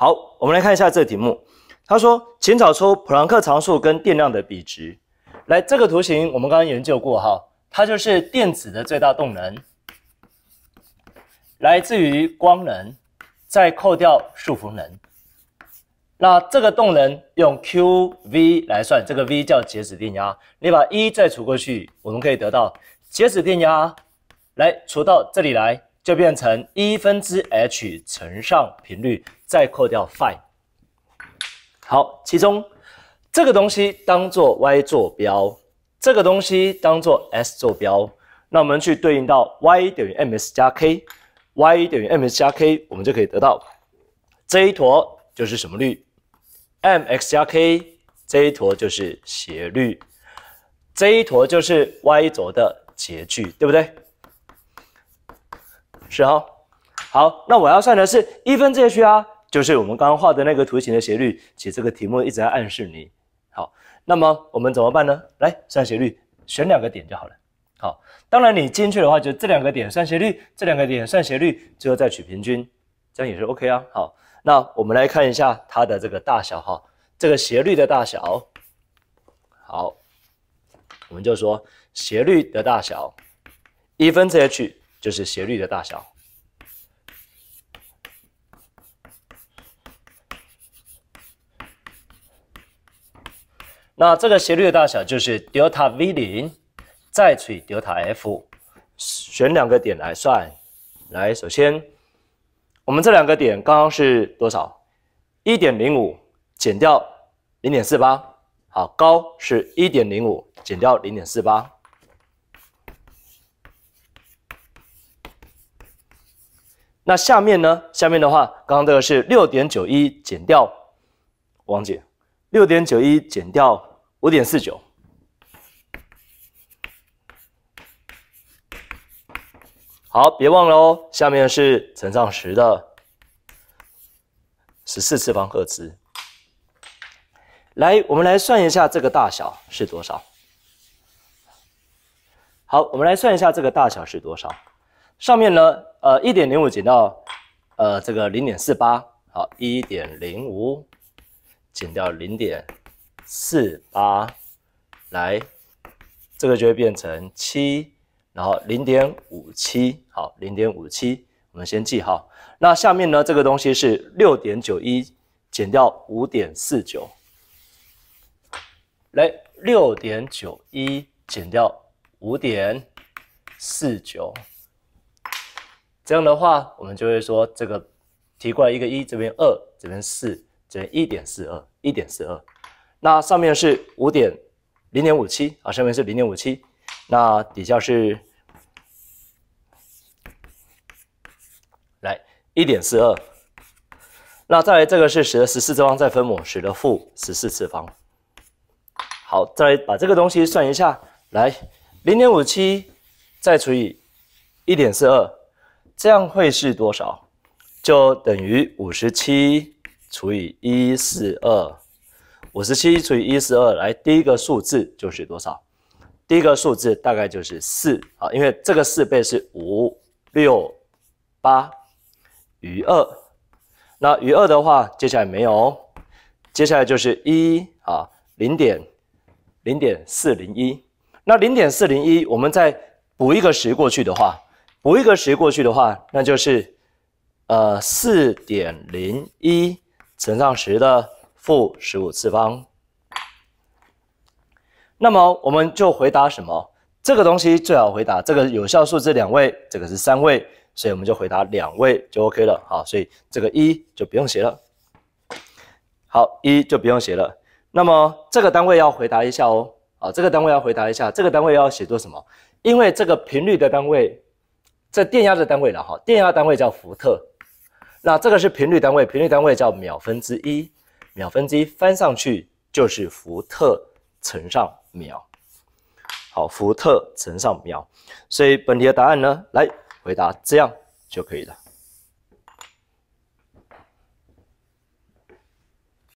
好，我们来看一下这个题目。他说，请找出普朗克常数跟电量的比值。来，这个图形我们刚刚研究过哈，它就是电子的最大动能，来自于光能，再扣掉束缚能。那这个动能用 qv 来算，这个 v 叫截止电压。你把一再除过去，我们可以得到截止电压，来除到这里来。就变成一分之 h 乘上频率再扣掉 phi。好，其中这个东西当做 y 坐标，这个东西当做 s 坐标，那我们去对应到 y 等于 mx 加 k，y 等于 mx 加 k，我们就可以得到这一坨就是什么率？mx 加 k 这一坨就是斜率，这一坨就是 y 轴的截距，对不对？是哦，好，那我要算的是一分之 h 啊，就是我们刚刚画的那个图形的斜率。其实这个题目一直在暗示你，好，那么我们怎么办呢？来算斜率，选两个点就好了。好，当然你精确的话，就这两个点算斜率，这两个点算斜率，最后再取平均，这样也是 OK 啊。好，那我们来看一下它的这个大小哈，这个斜率的大小。好，我们就说斜率的大小，一分之 h。就是斜率的大小。那这个斜率的大小就是 delta v 零再除以 delta f，选两个点来算。来，首先我们这两个点刚刚是多少？一点零五减掉零点四八，好，高是一点零五减掉零点四八。那下面呢？下面的话，刚刚这个是六点九一减掉王姐，六点九一减掉五点四九，好，别忘了哦。下面是乘上十的十四次方赫兹。来，我们来算一下这个大小是多少。好，我们来算一下这个大小是多少。上面呢，呃，一点零五减到呃，这个零点四八，好，一点零五减掉零点四八，来，这个就会变成七，然后零点五七，好，零点五七，我们先记好。那下面呢，这个东西是六点九一减掉五点四九，来，六点九一减掉五点四九。这样的话，我们就会说这个提过来一个一，这边二，这边四，这边一点四二，一点四二。那上面是五点零点五七啊，上面是零点五七，那底下是来一点四二。那再来这个是十的十四次方，再分母十的负十四次方。好，再来把这个东西算一下来，零点五七再除以一点四二。这样会是多少？就等于五十七除以一四二，五十七除以一四二，来第一个数字就是多少？第一个数字大概就是四啊，因为这个四倍是五六八余二，那余二的话，接下来没有，接下来就是一啊，零点零点四零一，那零点四零一，我们再补一个十过去的话。补一个十过去的话，那就是呃四点零一乘上十的负十五次方。那么我们就回答什么？这个东西最好回答，这个有效数字两位，这个是三位，所以我们就回答两位就 OK 了。好，所以这个一就不用写了。好，一就不用写了。那么这个单位要回答一下哦。啊，这个单位要回答一下，这个单位要写作什么？因为这个频率的单位。这电压的单位，了哈，电压单位叫伏特，那这个是频率单位，频率单位叫秒分之一，秒分之一翻上去就是伏特乘上秒，好，伏特乘上秒，所以本题的答案呢，来回答这样就可以了。